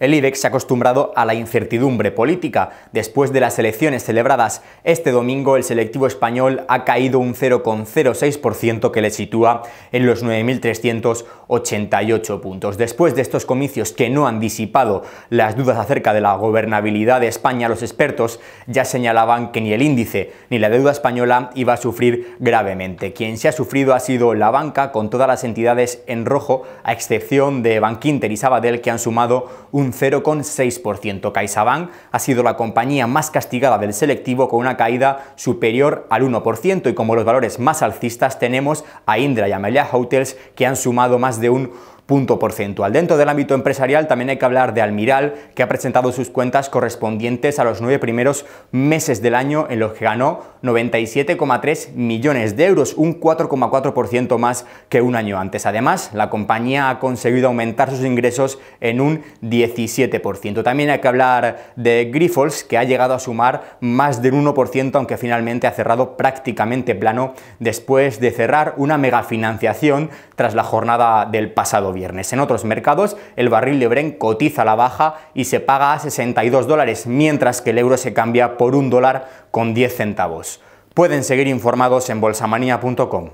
El IBEX se ha acostumbrado a la incertidumbre política. Después de las elecciones celebradas este domingo, el selectivo español ha caído un 0,06% que le sitúa en los 9.388 puntos. Después de estos comicios que no han disipado las dudas acerca de la gobernabilidad de España, los expertos ya señalaban que ni el índice ni la deuda española iba a sufrir gravemente. Quien se ha sufrido ha sido la banca, con todas las entidades en rojo, a excepción de Bankinter y Sabadell, que han sumado un 0,6%. CaixaBank ha sido la compañía más castigada del selectivo con una caída superior al 1% y como los valores más alcistas tenemos a Indra y Amalia Hotels que han sumado más de un punto porcentual. Dentro del ámbito empresarial también hay que hablar de Almiral, que ha presentado sus cuentas correspondientes a los nueve primeros meses del año, en los que ganó 97,3 millones de euros, un 4,4% más que un año antes. Además, la compañía ha conseguido aumentar sus ingresos en un 17%. También hay que hablar de Grifols, que ha llegado a sumar más del 1%, aunque finalmente ha cerrado prácticamente plano después de cerrar una megafinanciación tras la jornada del pasado en otros mercados, el barril de Brent cotiza a la baja y se paga a 62 dólares, mientras que el euro se cambia por un dólar con 10 centavos. Pueden seguir informados en bolsamanía.com.